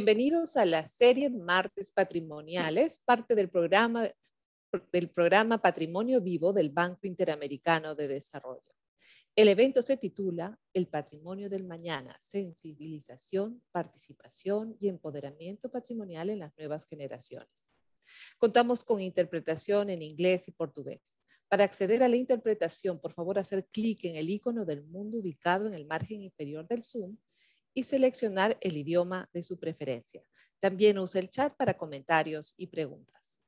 Bienvenidos a la serie Martes Patrimoniales, parte del programa, del programa Patrimonio Vivo del Banco Interamericano de Desarrollo. El evento se titula El patrimonio del mañana, sensibilización, participación y empoderamiento patrimonial en las nuevas generaciones. Contamos con interpretación en inglés y portugués. Para acceder a la interpretación, por favor hacer clic en el icono del mundo ubicado en el margen inferior del Zoom y seleccionar el idioma de su preferencia. También usa el chat para comentarios y preguntas.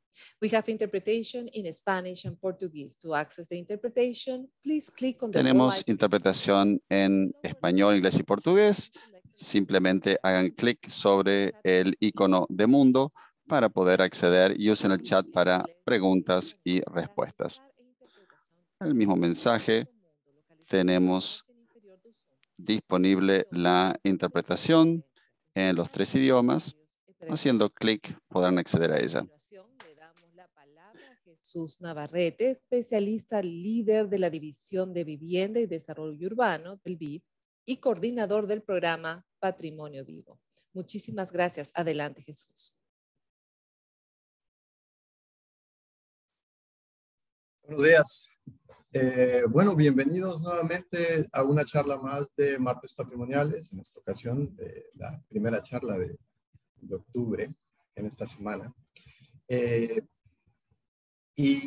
We have interpretation in Spanish and Portuguese. To access the interpretation, please click on the Tenemos interpretación en español, inglés y portugués. Simplemente hagan clic sobre el icono de mundo para poder acceder y usen el chat para preguntas y respuestas. El mismo mensaje tenemos disponible la interpretación en los tres idiomas. Haciendo clic podrán acceder a ella. Le damos la palabra a Jesús Navarrete, especialista líder de la División de Vivienda y Desarrollo Urbano del BID y coordinador del programa Patrimonio Vivo. Muchísimas gracias. Adelante, Jesús. Buenos días. Eh, bueno, bienvenidos nuevamente a una charla más de Martes Patrimoniales, en esta ocasión eh, la primera charla de, octubre en esta semana. Eh, y,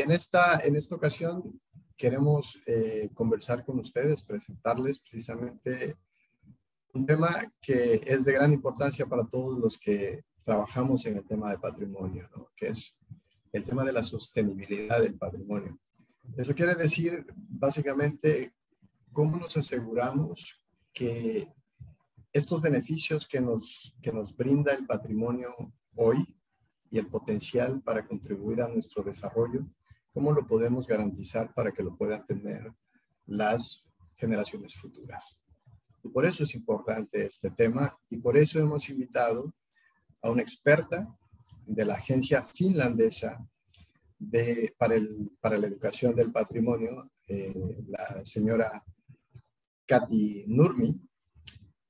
en, esta, en esta ocasión queremos eh, conversar con ustedes, presentarles precisamente un tema que es de gran importancia para todos los que trabajamos en el tema de patrimonio, ¿no? que es el tema de la sostenibilidad del patrimonio. Eso quiere decir básicamente cómo nos aseguramos que estos beneficios que nos, que nos brinda el patrimonio hoy y el potencial para contribuir a nuestro desarrollo, cómo lo podemos garantizar para que lo puedan tener las generaciones futuras. Y por eso es importante este tema y por eso hemos invitado a una experta de la Agencia Finlandesa para, el, para la Educación del Patrimonio, eh, la señora Kati Nurmi,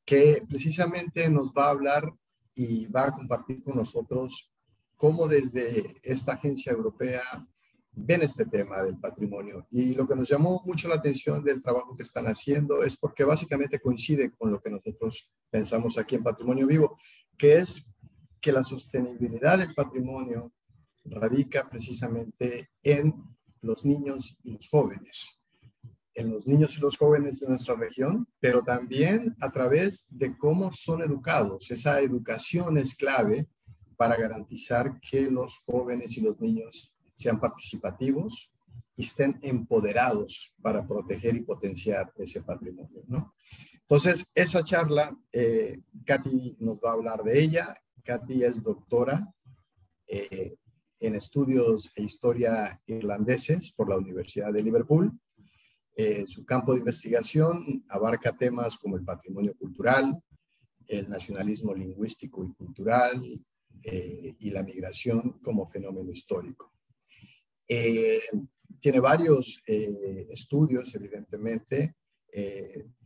que precisamente nos va a hablar y va a compartir con nosotros cómo desde esta agencia europea ven este tema del patrimonio. Y lo que nos llamó mucho la atención del trabajo que están haciendo es porque básicamente coincide con lo que nosotros pensamos aquí en Patrimonio Vivo, que es que la sostenibilidad del patrimonio radica precisamente en los niños y los jóvenes, en los niños y los jóvenes de nuestra región, pero también a través de cómo son educados. Esa educación es clave para garantizar que los jóvenes y los niños sean participativos y estén empoderados para proteger y potenciar ese patrimonio. Entonces, esa charla, eh, Katy nos va a hablar de ella Katy es doctora eh, en estudios e historia irlandeses por la Universidad de Liverpool. Eh, su campo de investigación abarca temas como el patrimonio cultural, el nacionalismo lingüístico y cultural eh, y la migración como fenómeno histórico. tiene varios estudios, evidentemente,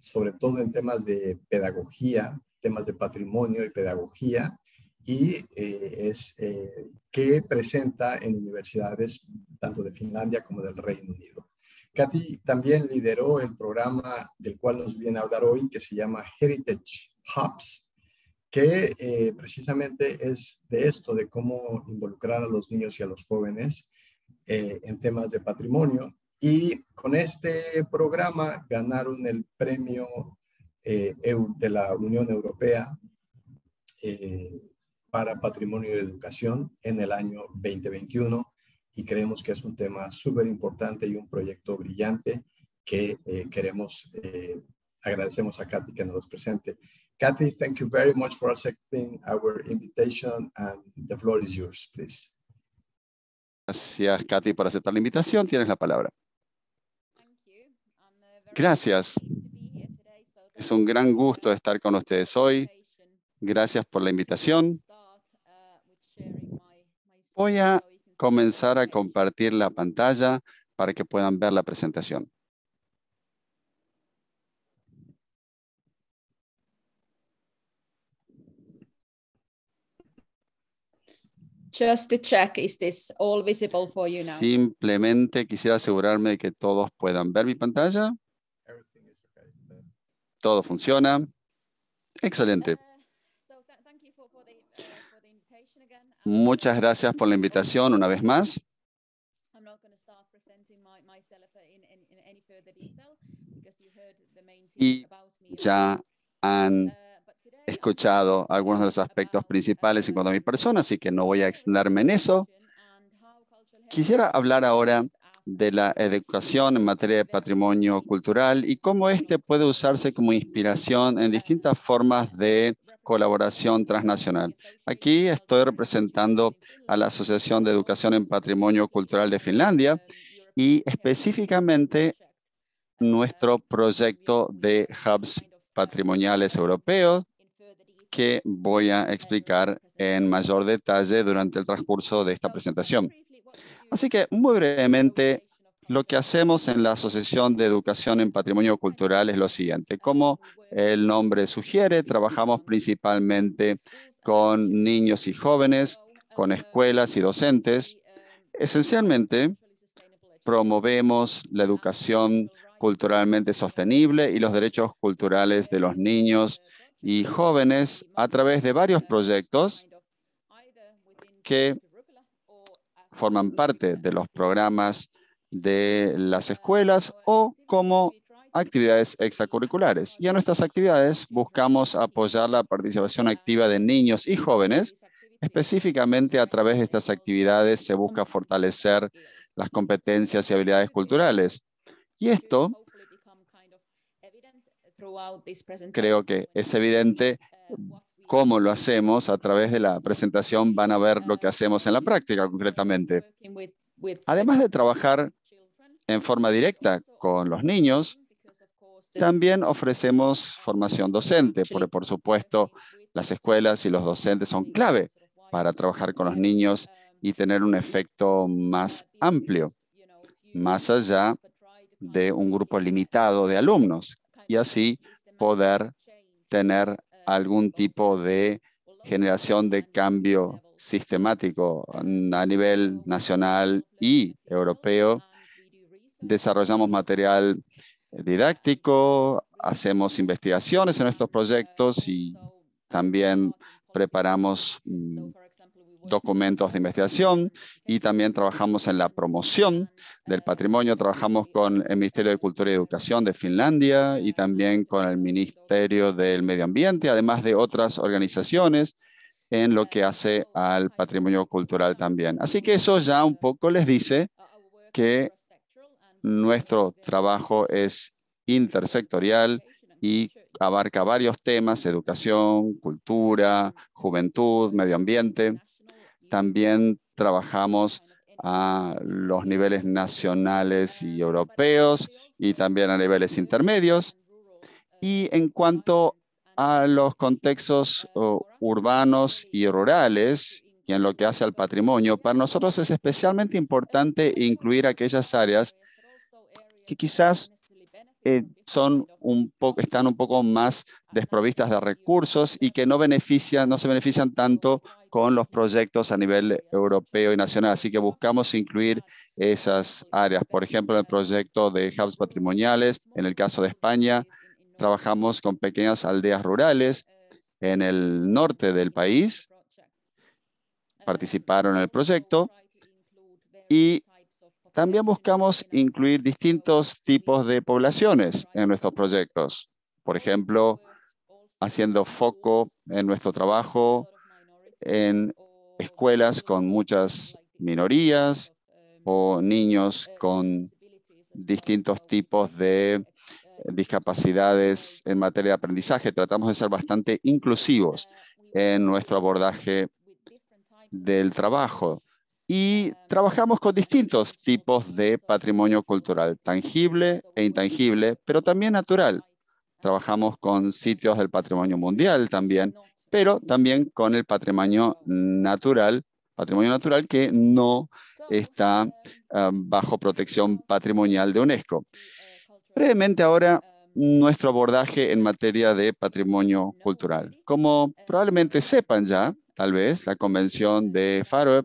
sobre todo en temas de pedagogía, temas de patrimonio y pedagogía, y eh, es eh, que presenta en universidades tanto de Finlandia como del Reino Unido. Katy también lideró el programa del cual nos viene a hablar hoy, que se llama Heritage Hubs, que eh, precisamente es de esto, de cómo involucrar a los niños y a los jóvenes en temas de patrimonio. Y con este programa ganaron el premio de la Unión Europea para patrimonio de educación en el año 2021 y creemos que es un tema súper importante y un proyecto brillante que eh, queremos, eh, agradecemos a Kathy que nos presente. Kathy, thank you very much for accepting our invitation and the floor is yours, please. Gracias, por aceptar la invitación. Tienes la palabra. Gracias. Es un gran gusto estar con ustedes hoy. Gracias por la invitación. Voy a comenzar a compartir la pantalla para que puedan ver la presentación. Just to check, is this all visible for you now? Simplemente quisiera asegurarme de que todos puedan ver mi pantalla. Todo funciona. Excelente. Ah. Muchas gracias por la invitación una vez más. Y ya han uh, escuchado algunos de los aspectos principales en cuanto a mi persona, así que no voy a extenderme en eso. Quisiera hablar ahora de la educación en materia de patrimonio cultural y cómo este puede usarse como inspiración en distintas formas de colaboración transnacional. Aquí estoy representando a la Asociación de Educación en Patrimonio Cultural de Finlandia y específicamente nuestro proyecto de hubs patrimoniales europeos que voy a explicar en mayor detalle durante el transcurso de esta presentación. Así que muy brevemente, lo que hacemos en la Asociación de Educación en Patrimonio Cultural es lo siguiente. Como el nombre sugiere, trabajamos principalmente con niños y jóvenes, con escuelas y docentes. Esencialmente, promovemos la educación culturalmente sostenible y los derechos culturales de los niños y jóvenes a través de varios proyectos que forman parte de los programas de las escuelas o como actividades extracurriculares. Y en nuestras actividades buscamos apoyar la participación activa de niños y jóvenes. Específicamente a través de estas actividades se busca fortalecer las competencias y habilidades culturales. Y esto creo que es evidente cómo lo hacemos a través de la presentación, van a ver lo que hacemos en la práctica concretamente. Además de trabajar en forma directa con los niños, también ofrecemos formación docente, porque por supuesto las escuelas y los docentes son clave para trabajar con los niños y tener un efecto más amplio, más allá de un grupo limitado de alumnos, y así poder tener algún tipo de generación de cambio sistemático a nivel nacional y europeo. Desarrollamos material didáctico, hacemos investigaciones en estos proyectos y también preparamos mm, documentos de investigación y también trabajamos en la promoción del patrimonio. Trabajamos con el Ministerio de Cultura y Educación de Finlandia y también con el Ministerio del Medio Ambiente, además de otras organizaciones en lo que hace al patrimonio cultural también. Así que eso ya un poco les dice que nuestro trabajo es intersectorial y abarca varios temas, educación, cultura, juventud, medio ambiente. También trabajamos a los niveles nacionales y europeos y también a niveles intermedios. Y en cuanto a los contextos urbanos y rurales y en lo que hace al patrimonio, para nosotros es especialmente importante incluir aquellas áreas que quizás eh, son un poco, están un poco más desprovistas de recursos y que no, benefician, no se benefician tanto con los proyectos a nivel europeo y nacional. Así que buscamos incluir esas áreas. Por ejemplo, en el proyecto de hubs patrimoniales, en el caso de España, trabajamos con pequeñas aldeas rurales en el norte del país. Participaron en el proyecto y también buscamos incluir distintos tipos de poblaciones en nuestros proyectos. Por ejemplo, haciendo foco en nuestro trabajo en escuelas con muchas minorías o niños con distintos tipos de discapacidades en materia de aprendizaje. Tratamos de ser bastante inclusivos en nuestro abordaje del trabajo y trabajamos con distintos tipos de patrimonio cultural, tangible e intangible, pero también natural. Trabajamos con sitios del patrimonio mundial también, pero también con el patrimonio natural, patrimonio natural que no está ah, bajo protección patrimonial de UNESCO. Brevemente ahora nuestro abordaje en materia de patrimonio cultural. Como probablemente sepan ya, tal vez, la Convención de Faroe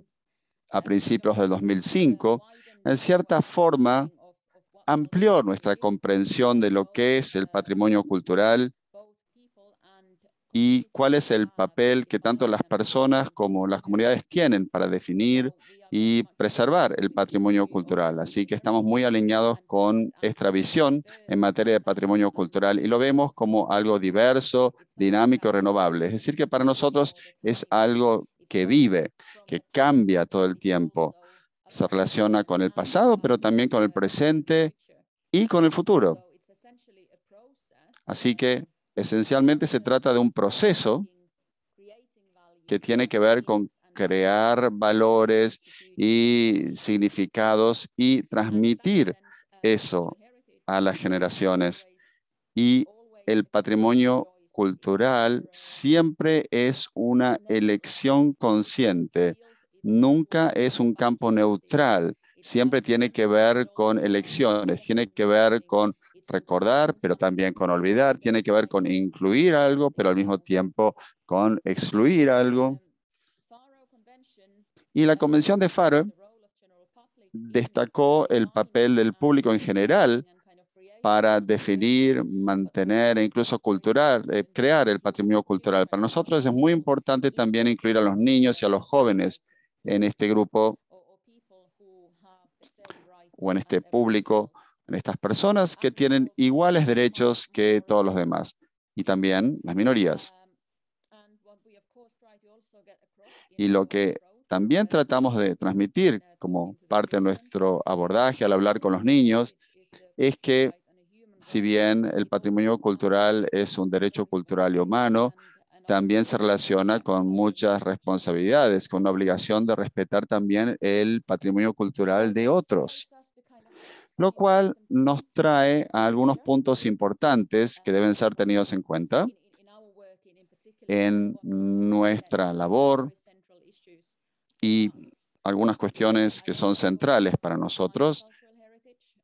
a principios del 2005, en cierta forma amplió nuestra comprensión de lo que es el patrimonio cultural y cuál es el papel que tanto las personas como las comunidades tienen para definir y preservar el patrimonio cultural. Así que estamos muy alineados con esta visión en materia de patrimonio cultural y lo vemos como algo diverso, dinámico, renovable. Es decir, que para nosotros es algo que vive, que cambia todo el tiempo. Se relaciona con el pasado, pero también con el presente y con el futuro. Así que esencialmente se trata de un proceso que tiene que ver con crear valores y significados y transmitir eso a las generaciones. Y el patrimonio cultural siempre es una elección consciente, nunca es un campo neutral, siempre tiene que ver con elecciones, tiene que ver con recordar, pero también con olvidar, tiene que ver con incluir algo, pero al mismo tiempo con excluir algo. Y la Convención de Faro destacó el papel del público en general para definir, mantener e incluso cultural, eh, crear el patrimonio cultural. Para nosotros es muy importante también incluir a los niños y a los jóvenes en este grupo o en este público, en estas personas que tienen iguales derechos que todos los demás y también las minorías. Y lo que también tratamos de transmitir como parte de nuestro abordaje al hablar con los niños es que si bien el patrimonio cultural es un derecho cultural y humano, también se relaciona con muchas responsabilidades, con la obligación de respetar también el patrimonio cultural de otros, lo cual nos trae a algunos puntos importantes que deben ser tenidos en cuenta en nuestra labor y algunas cuestiones que son centrales para nosotros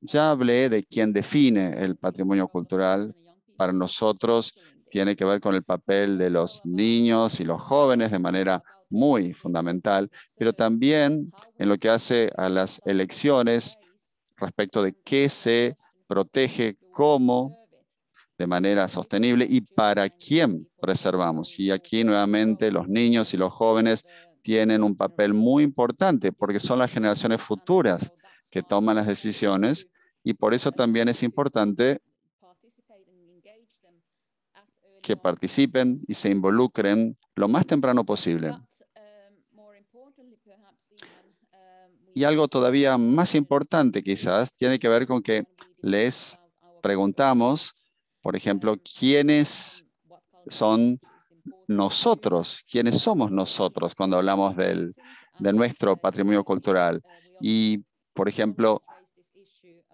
ya hablé de quién define el patrimonio cultural. Para nosotros tiene que ver con el papel de los niños y los jóvenes de manera muy fundamental, pero también en lo que hace a las elecciones respecto de qué se protege, cómo de manera sostenible y para quién preservamos. Y aquí nuevamente los niños y los jóvenes tienen un papel muy importante porque son las generaciones futuras que toman las decisiones y por eso también es importante que participen y se involucren lo más temprano posible. Y algo todavía más importante quizás tiene que ver con que les preguntamos, por ejemplo, quiénes son nosotros, quiénes somos nosotros cuando hablamos del, de nuestro patrimonio cultural. Y, por ejemplo,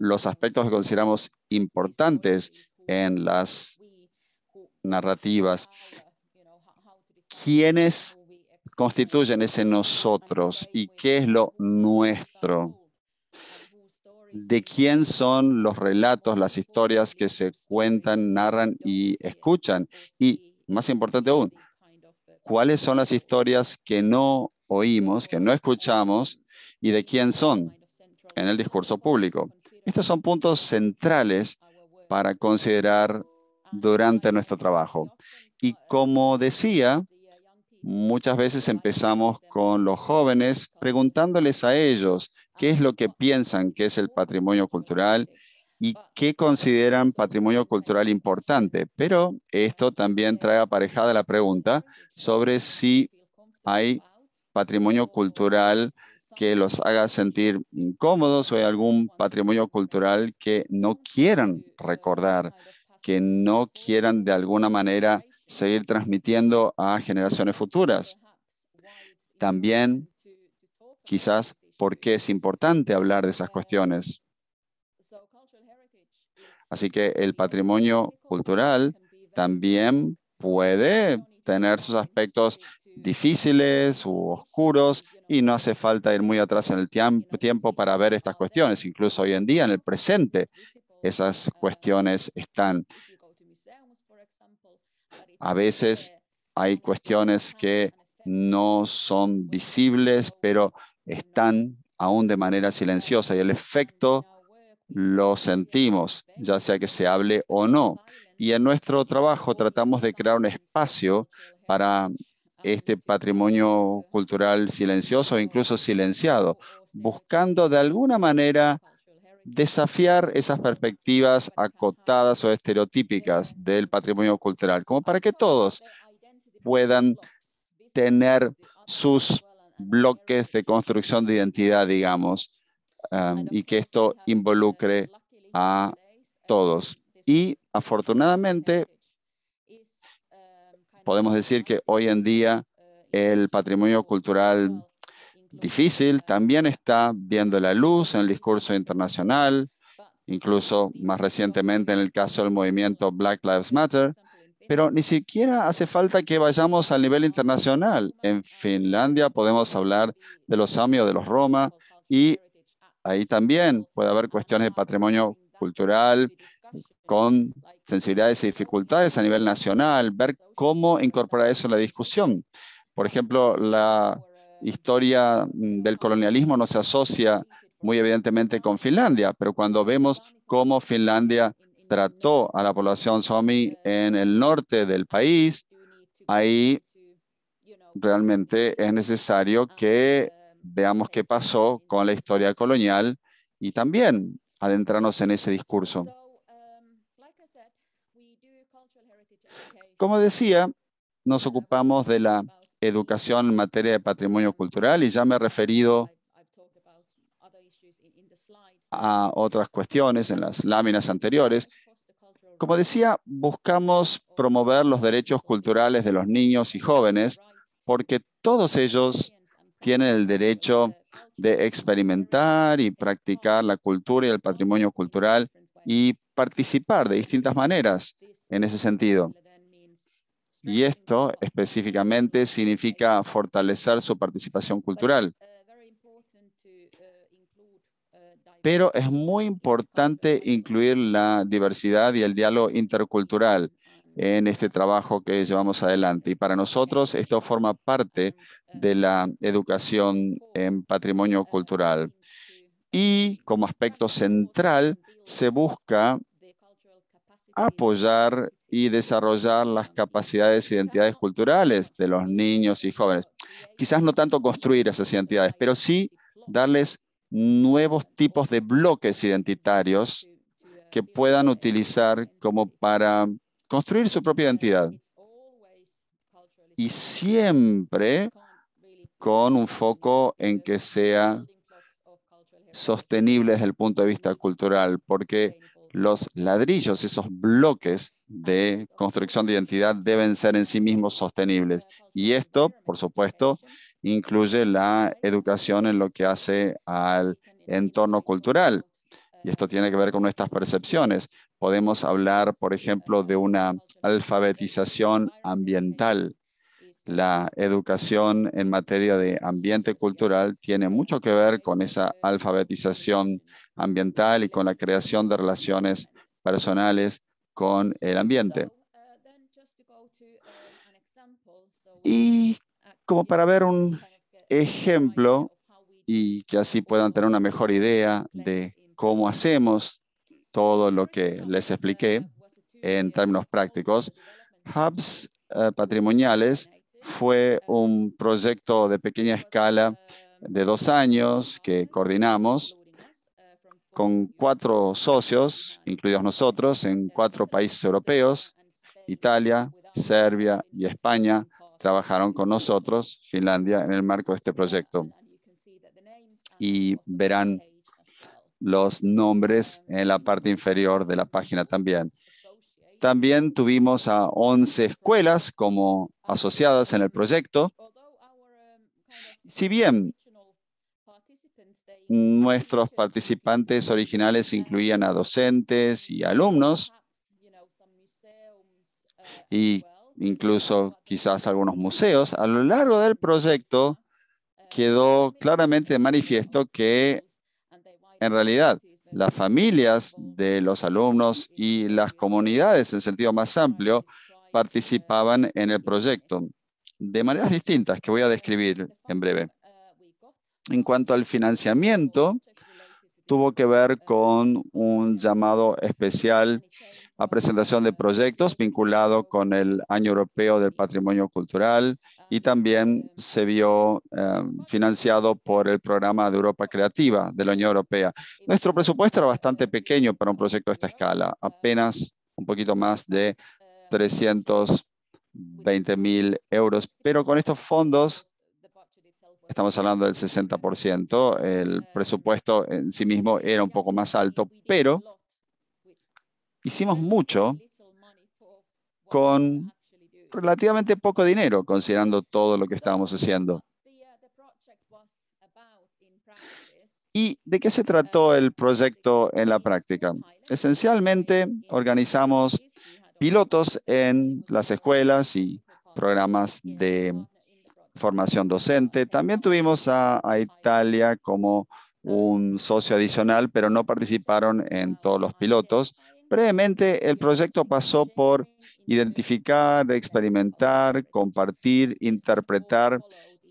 los aspectos que consideramos importantes en las narrativas. ¿Quiénes constituyen ese nosotros y qué es lo nuestro? ¿De quién son los relatos, las historias que se cuentan, narran y escuchan? Y más importante aún, ¿cuáles son las historias que no oímos, que no escuchamos y de quién son en el discurso público? Estos son puntos centrales para considerar durante nuestro trabajo. Y como decía, muchas veces empezamos con los jóvenes preguntándoles a ellos qué es lo que piensan que es el patrimonio cultural y qué consideran patrimonio cultural importante. Pero esto también trae aparejada la pregunta sobre si hay patrimonio cultural que los haga sentir incómodos o hay algún patrimonio cultural que no quieran recordar, que no quieran de alguna manera seguir transmitiendo a generaciones futuras. También quizás por es importante hablar de esas cuestiones. Así que el patrimonio cultural también puede tener sus aspectos difíciles u oscuros y no hace falta ir muy atrás en el tiempo para ver estas cuestiones. Incluso hoy en día, en el presente, esas cuestiones están. A veces hay cuestiones que no son visibles, pero están aún de manera silenciosa y el efecto lo sentimos, ya sea que se hable o no. Y en nuestro trabajo tratamos de crear un espacio para este patrimonio cultural silencioso e incluso silenciado, buscando de alguna manera desafiar esas perspectivas acotadas o estereotípicas del patrimonio cultural, como para que todos puedan tener sus bloques de construcción de identidad, digamos, um, y que esto involucre a todos. Y afortunadamente, podemos decir que hoy en día el patrimonio cultural difícil también está viendo la luz en el discurso internacional, incluso más recientemente en el caso del movimiento Black Lives Matter, pero ni siquiera hace falta que vayamos al nivel internacional. En Finlandia podemos hablar de los o de los roma, y ahí también puede haber cuestiones de patrimonio cultural con sensibilidades y dificultades a nivel nacional, ver cómo incorporar eso en la discusión. Por ejemplo, la historia mm, del colonialismo no se asocia muy evidentemente con Finlandia, pero cuando vemos cómo Finlandia trató a la población Sami en el norte del país, ahí realmente es necesario que veamos qué pasó con la historia colonial y también adentrarnos en ese discurso. Como decía, nos ocupamos de la educación en materia de patrimonio cultural y ya me he referido a otras cuestiones en las láminas anteriores. Como decía, buscamos promover los derechos culturales de los niños y jóvenes porque todos ellos tienen el derecho de experimentar y practicar la cultura y el patrimonio cultural y participar de distintas maneras en ese sentido. Y esto específicamente significa fortalecer su participación cultural. Pero es muy importante incluir la diversidad y el diálogo intercultural en este trabajo que llevamos adelante. Y para nosotros esto forma parte de la educación en patrimonio cultural. Y como aspecto central se busca apoyar y desarrollar las capacidades e identidades culturales de los niños y jóvenes. Quizás no tanto construir esas identidades, pero sí darles nuevos tipos de bloques identitarios que puedan utilizar como para construir su propia identidad. Y siempre con un foco en que sea sostenible desde el punto de vista cultural, porque los ladrillos, esos bloques de construcción de identidad deben ser en sí mismos sostenibles. Y esto, por supuesto, incluye la educación en lo que hace al entorno cultural. Y esto tiene que ver con nuestras percepciones. Podemos hablar, por ejemplo, de una alfabetización ambiental. La educación en materia de ambiente cultural tiene mucho que ver con esa alfabetización ambiental y con la creación de relaciones personales con el ambiente. Y como para ver un ejemplo y que así puedan tener una mejor idea de cómo hacemos todo lo que les expliqué en términos prácticos, hubs eh, patrimoniales fue un proyecto de pequeña escala de dos años que coordinamos con cuatro socios, incluidos nosotros, en cuatro países europeos, Italia, Serbia y España trabajaron con nosotros, Finlandia, en el marco de este proyecto. Y verán los nombres en la parte inferior de la página también. También tuvimos a 11 escuelas como asociadas en el proyecto. Si bien nuestros participantes originales incluían a docentes y alumnos, y incluso quizás algunos museos, a lo largo del proyecto quedó claramente manifiesto que en realidad las familias de los alumnos y las comunidades en sentido más amplio participaban en el proyecto de maneras distintas que voy a describir en breve. En cuanto al financiamiento, tuvo que ver con un llamado especial a presentación de proyectos vinculado con el Año Europeo del Patrimonio Cultural y también se vio em, financiado por el programa de Europa Creativa de la Unión Europea. Nuestro presupuesto era bastante pequeño para un proyecto de esta escala, apenas un poquito más de 320 mil euros, pero con estos fondos estamos hablando del 60%, el presupuesto en sí mismo era un poco más alto, pero hicimos mucho con relativamente poco dinero, considerando todo lo que estábamos haciendo. ¿Y de qué se trató el proyecto en la práctica? Esencialmente, organizamos pilotos en las escuelas y programas de formación docente. También tuvimos a, Italia como un socio adicional, pero no participaron en todos los pilotos. Previamente, el proyecto pasó por identificar, experimentar, compartir, interpretar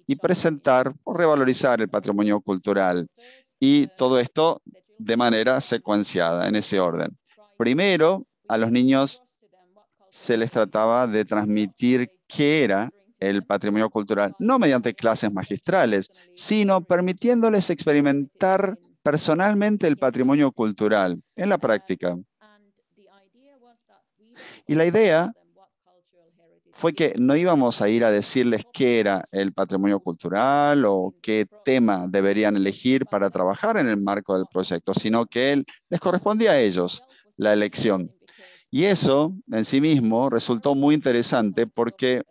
y presentar o revalorizar el patrimonio cultural. Y todo esto de manera secuenciada, en ese orden. Primero, a los niños se les trataba de transmitir qué era el patrimonio cultural, no mediante clases magistrales, sino permitiéndoles experimentar personalmente el patrimonio cultural en la práctica. Y la idea fue que no íbamos a ir a decirles qué era el patrimonio cultural o qué tema deberían elegir para trabajar en el marco del proyecto, sino que él, les correspondía a ellos la elección. Y eso en sí mismo resultó muy interesante porque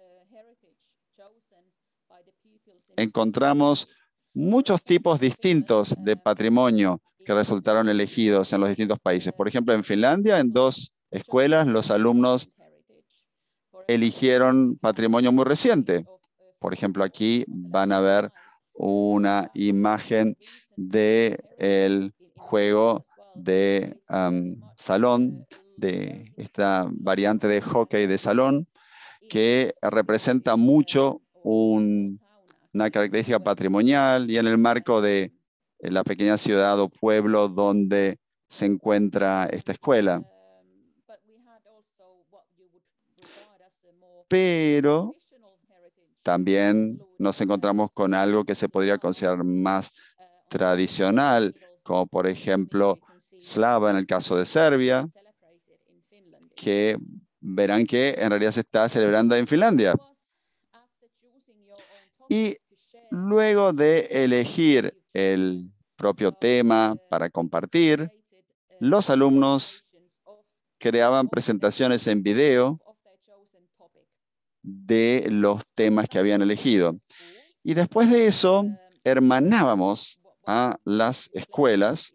encontramos muchos tipos distintos de patrimonio que resultaron elegidos en los distintos países. Por ejemplo, en Finlandia, en dos escuelas, los alumnos eligieron patrimonio muy reciente. Por ejemplo, aquí van a ver una imagen del el juego de um, salón, de esta variante de hockey de salón, que representa mucho una característica patrimonial y en el marco de la pequeña ciudad o pueblo donde se encuentra esta escuela. pero también nos encontramos con algo que se podría considerar más tradicional, como por ejemplo Slava en el caso de Serbia, que verán que en realidad se está celebrando en Finlandia. Y luego de elegir el propio tema para compartir, los alumnos creaban presentaciones en video de los temas que habían elegido. Y después de eso, hermanábamos a las escuelas.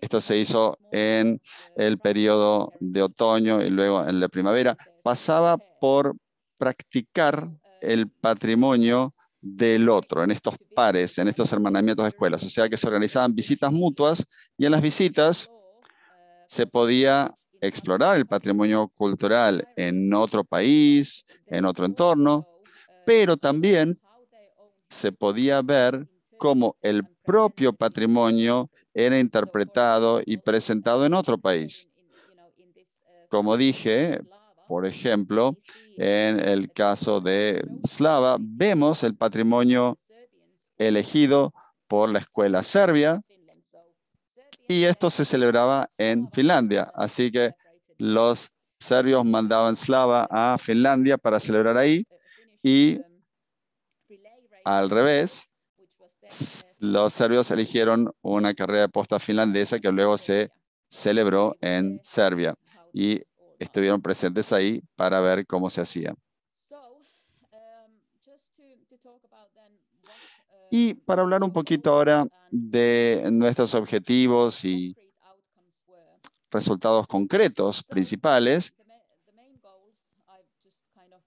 Esto se hizo en el periodo de otoño y luego en la primavera. Pasaba por practicar el patrimonio del otro, en estos pares, en estos hermanamientos de escuelas. O sea que se organizaban visitas mutuas y en las visitas se podía explorar el patrimonio cultural en otro país, en otro entorno, pero también se podía ver cómo el propio patrimonio era interpretado y presentado en otro país. Como dije, por ejemplo, en el caso de Slava, vemos el patrimonio elegido por la escuela serbia y esto se celebraba en Finlandia. Así que los serbios mandaban slava a Finlandia para celebrar ahí y al revés, los serbios eligieron una carrera de posta finlandesa que luego se celebró en Serbia y estuvieron presentes ahí para ver cómo se hacía. Y para hablar un poquito ahora de nuestros objetivos y resultados concretos principales,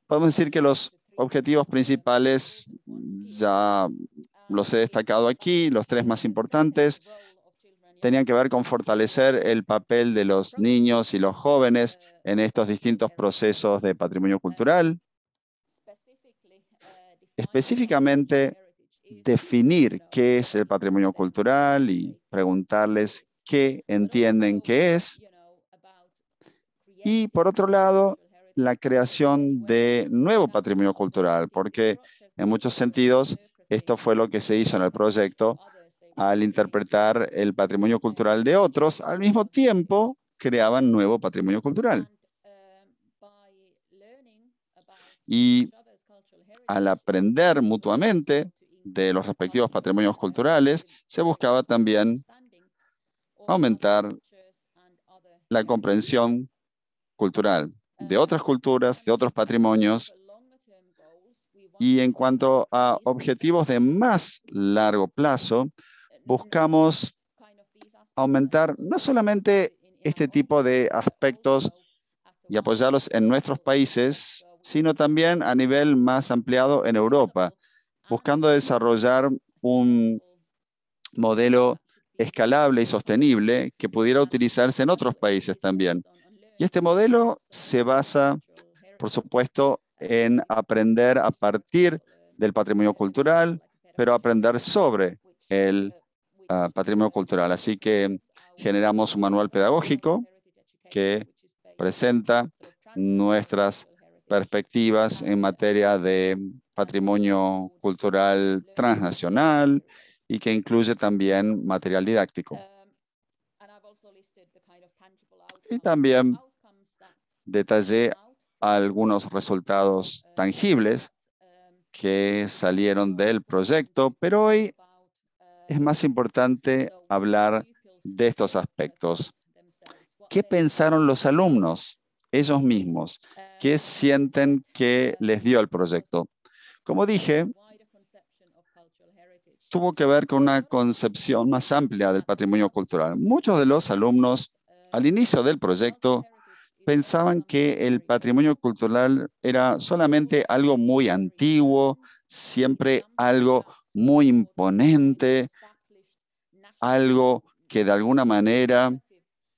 podemos decir que los objetivos principales ya los he destacado aquí, los tres más importantes tenían que ver con fortalecer el papel de los niños y los jóvenes en estos distintos procesos de patrimonio cultural. Específicamente, definir qué es el patrimonio cultural y preguntarles qué entienden que es. Y por otro lado, la creación de nuevo patrimonio cultural, porque en muchos sentidos esto fue lo que se hizo en el proyecto al interpretar el patrimonio cultural de otros, al mismo tiempo creaban nuevo patrimonio cultural. Y al aprender mutuamente de los respectivos patrimonios culturales, se buscaba también aumentar la comprensión cultural de otras culturas, de otros patrimonios. Y en cuanto a objetivos de más largo plazo, buscamos aumentar no solamente este tipo de aspectos y apoyarlos en nuestros países, sino también a nivel más ampliado en Europa, buscando desarrollar un modelo escalable y sostenible que pudiera utilizarse en otros países también. Y este modelo se basa, por supuesto, en aprender a partir del patrimonio cultural, pero aprender sobre el ah, patrimonio cultural. Así que generamos un manual pedagógico que presenta nuestras perspectivas en materia de patrimonio cultural transnacional y que incluye también material didáctico. Y también detallé algunos resultados tangibles que salieron del proyecto, pero hoy es más importante hablar de estos aspectos. ¿Qué pensaron los alumnos ellos mismos que eh, sienten que les dio el proyecto. Como dije, tuvo que ver con una concepción más amplia del patrimonio cultural. Muchos de los alumnos al eh, inicio del proyecto pensaban que el patrimonio cultural era solamente algo muy antiguo, siempre algo muy imponente, algo que de alguna manera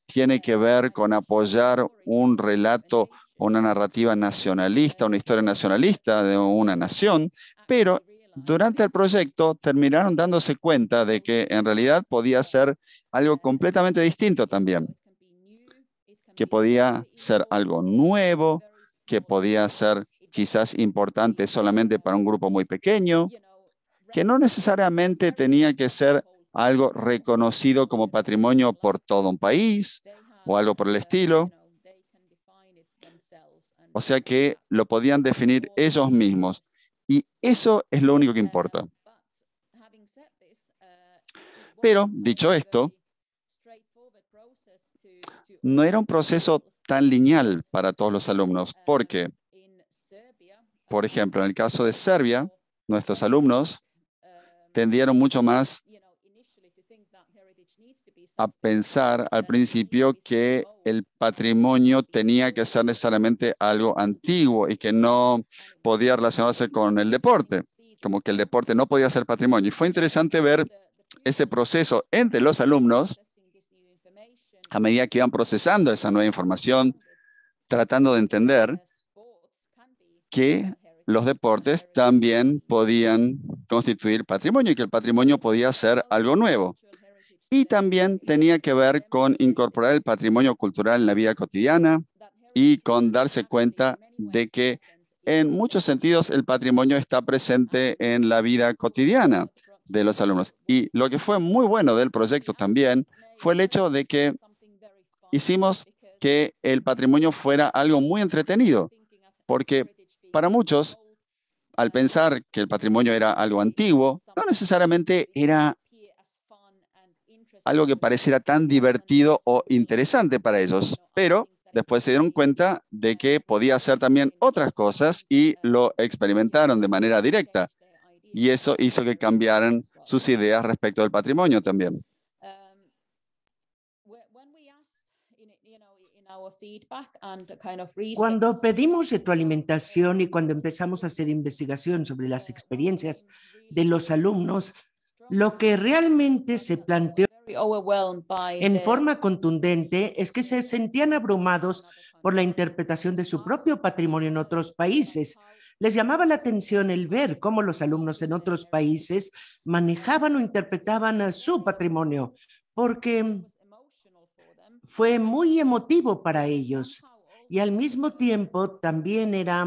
tiene que ver con apoyar un relato, una narrativa nacionalista, una historia nacionalista de una nación, pero durante el proyecto terminaron dándose cuenta de que en realidad podía ser algo completamente distinto también, que podía ser algo nuevo, que podía ser quizás importante solamente para un grupo muy pequeño, que no necesariamente tenía que ser algo reconocido como patrimonio por todo un país o algo por el estilo. O sea que lo podían definir ellos mismos. Y eso es lo único que importa. Pero, dicho esto, no era un proceso tan lineal para todos los alumnos, porque, por ejemplo, en el caso de Serbia, nuestros alumnos tendieron mucho más a pensar al principio que el patrimonio tenía que ser necesariamente algo antiguo y que no podía relacionarse con el deporte, como que el deporte no podía ser patrimonio. Y fue interesante ver ese proceso entre los alumnos a medida que iban procesando esa nueva información, tratando de entender que los deportes también podían constituir patrimonio y que el patrimonio podía ser algo nuevo y también tenía que ver con incorporar el patrimonio cultural en la vida cotidiana y con darse cuenta de que en muchos sentidos el patrimonio está presente en la vida cotidiana de los alumnos. Y lo que fue muy bueno del proyecto también fue el hecho de que hicimos que el patrimonio fuera algo muy entretenido, porque para muchos, al pensar que el patrimonio era algo antiguo, no necesariamente era algo que pareciera tan divertido o interesante para ellos, pero después se dieron cuenta de que podía hacer también otras cosas y lo experimentaron de manera directa. Y eso hizo que cambiaran sus ideas respecto del patrimonio también. Cuando pedimos retroalimentación y cuando empezamos a hacer investigación sobre las experiencias de los alumnos, lo que realmente se planteó en forma contundente es que se sentían abrumados por la interpretación de su propio patrimonio en otros países. Les llamaba la atención el ver cómo los alumnos en otros países manejaban o interpretaban a eh, su patrimonio, porque fue muy emotivo para ellos y al mismo tiempo también era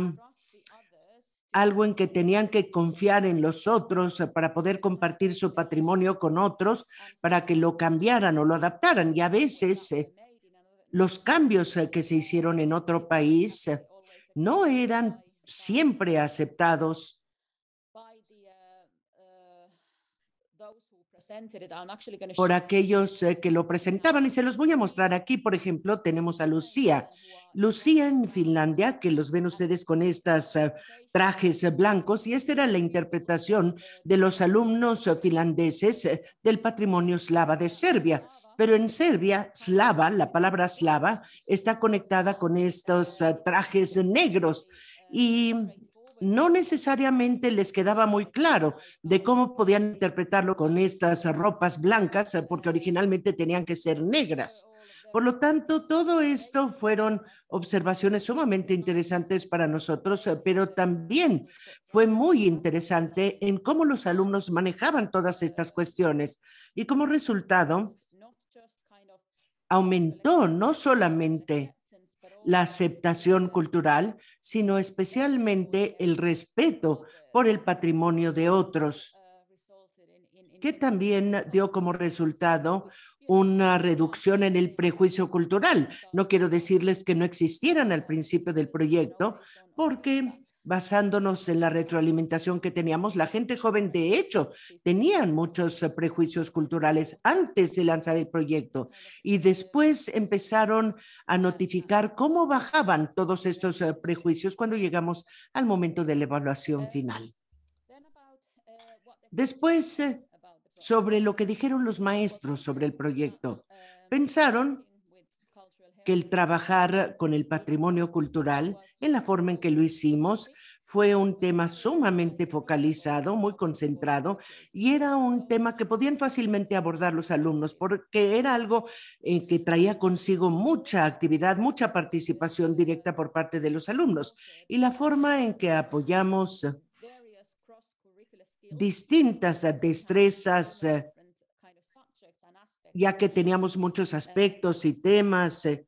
algo en que tenían que confiar en los otros eh, para poder compartir su patrimonio con otros, para que lo cambiaran o lo adaptaran. Y a veces eh, los cambios eh, que se hicieron en otro país no eran siempre aceptados por aquellos eh, que lo presentaban y se los voy a mostrar aquí. Por ejemplo, tenemos a Lucía. Lucía en Finlandia, que los ven ustedes con estos eh, trajes eh, blancos, y esta era la interpretación de los alumnos finlandeses del patrimonio slava de Serbia. Pero en Serbia, slava, la palabra slava, está conectada con estos trajes negros. Y no necesariamente les quedaba muy claro de cómo podían interpretarlo con estas ropas blancas, eh, porque originalmente tenían que ser negras. Por lo tanto, todo esto fueron observaciones sumamente interesantes para nosotros, eh, pero también fue muy interesante en cómo los alumnos manejaban todas estas cuestiones y como resultado aumentó no solamente la aceptación cultural, sino especialmente el respeto por el patrimonio de otros, que también dio como resultado una reducción en el prejuicio cultural. No quiero decirles que no existieran al principio del proyecto, porque basándonos en la retroalimentación que teníamos. La gente joven, de hecho, tenían muchos eh, prejuicios culturales antes de lanzar el proyecto y después empezaron a notificar cómo bajaban todos estos eh, prejuicios cuando llegamos al momento de la evaluación final. Eh, después, sobre lo que dijeron los maestros sobre el proyecto, pensaron el trabajar con el patrimonio cultural en la forma en que lo hicimos fue un tema sumamente focalizado, muy concentrado, y era un tema que podían fácilmente abordar los alumnos, porque era algo eh, que traía consigo mucha actividad, mucha participación directa por parte de los alumnos. Y la forma en que apoyamos distintas destrezas, eh, ya que teníamos muchos aspectos y temas eh,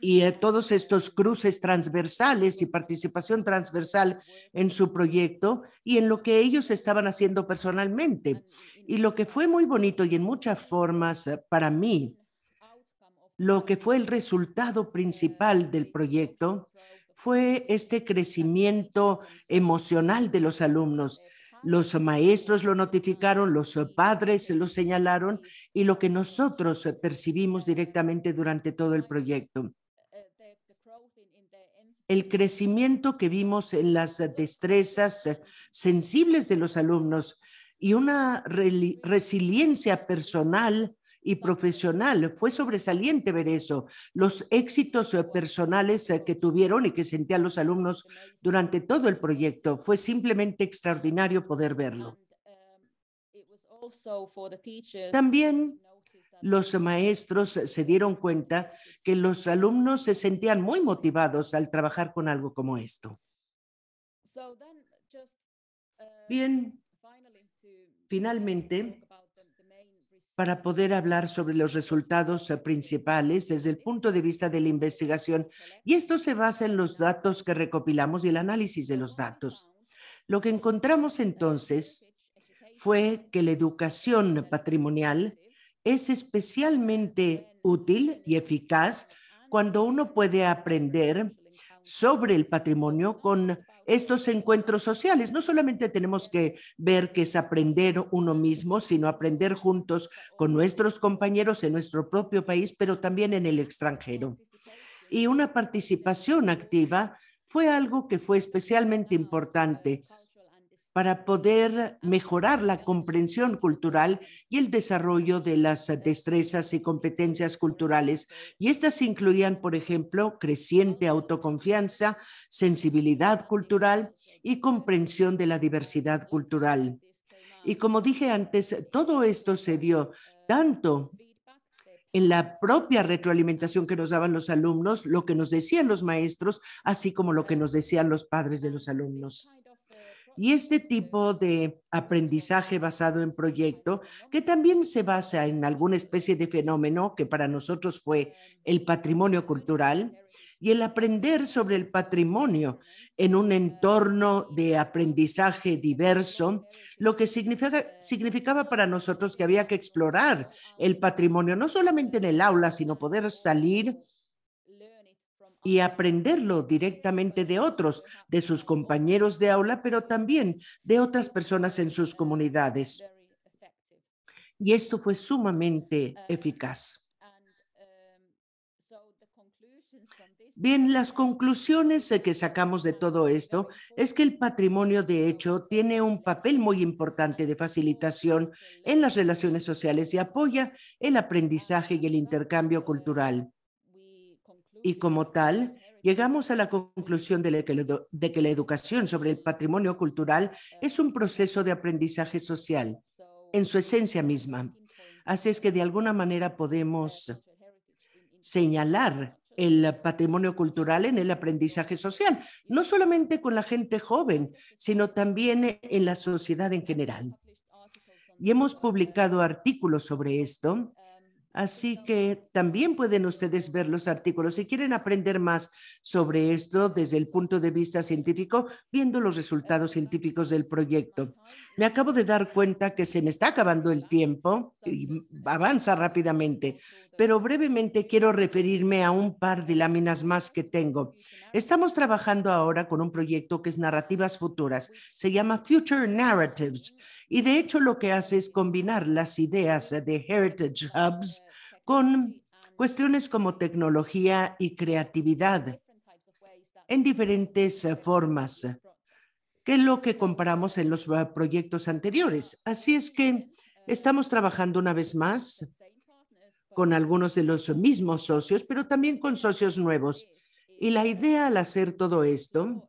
y eh, todos estos cruces transversales y participación transversal en su proyecto y en lo que ellos estaban haciendo personalmente. Y lo que fue muy bonito y en muchas formas eh, para mí, lo que fue el resultado principal del proyecto fue este crecimiento emocional de los alumnos. Los maestros lo notificaron, los padres lo señalaron y lo que nosotros percibimos directamente durante todo el proyecto el crecimiento que vimos en las destrezas sensibles de los alumnos y una resiliencia personal y profesional. Fue sobresaliente ver eso, los éxitos personales que tuvieron y que sentían los alumnos durante todo el proyecto. Fue simplemente extraordinario poder verlo. Um, También los maestros se dieron cuenta que los alumnos se sentían muy motivados al trabajar con algo como esto. Uh, Bien, finalmente, para poder hablar sobre los resultados eh, principales desde el punto de vista de la investigación, y esto se basa en los datos que recopilamos y el análisis de los datos. Lo que encontramos entonces fue que la educación patrimonial es especialmente útil y eficaz cuando uno puede aprender sobre el patrimonio con estos encuentros sociales. No solamente tenemos que ver que es aprender uno mismo, sino aprender juntos con nuestros compañeros en nuestro propio país, pero también en el extranjero. Y una participación activa fue algo que fue especialmente importante para poder mejorar la comprensión cultural y el desarrollo de las destrezas y competencias culturales. Y estas incluían, por ejemplo, creciente autoconfianza, sensibilidad cultural y comprensión de la diversidad cultural. Y como dije antes, todo esto se dio tanto en la propia retroalimentación que nos daban los alumnos, lo que nos decían los maestros, así como lo que nos decían los padres de los alumnos. Y este tipo de aprendizaje basado en proyecto, que también se basa en alguna especie de fenómeno que para nosotros fue el patrimonio cultural, y el aprender sobre el patrimonio en un entorno de aprendizaje diverso, lo que significaba para nosotros que había que explorar el patrimonio, no solamente en el aula, sino poder salir y aprenderlo directamente de otros, de sus compañeros de aula, pero también de otras personas en sus comunidades. Y esto fue sumamente eficaz. Bien, las conclusiones que sacamos de todo esto es que el patrimonio, de hecho, tiene un papel muy importante de facilitación en las relaciones sociales y apoya el aprendizaje y el intercambio cultural y como tal, llegamos a la conclusión de que, la educación sobre el patrimonio cultural es un proceso de aprendizaje social en su esencia misma. Así es que de alguna manera podemos señalar el patrimonio cultural en el aprendizaje social, no solamente con la gente joven, sino también en la sociedad en general. Y hemos publicado artículos sobre esto Así que también pueden ustedes ver los artículos. Si quieren aprender más sobre esto desde el punto de vista científico, viendo los resultados científicos del proyecto. Me acabo de dar cuenta que se me está acabando el tiempo y avanza rápidamente, pero brevemente quiero referirme a un par de láminas más que tengo. Estamos trabajando ahora con un proyecto que es Narrativas Futuras. Se llama Future Narratives. Y de hecho lo que hace es combinar las ideas de Heritage Hubs con cuestiones como tecnología y creatividad en diferentes formas, que lo que comparamos en los eh, proyectos anteriores. Así es que estamos trabajando una vez más con algunos de los mismos socios, pero también con socios nuevos. Y la idea al hacer todo esto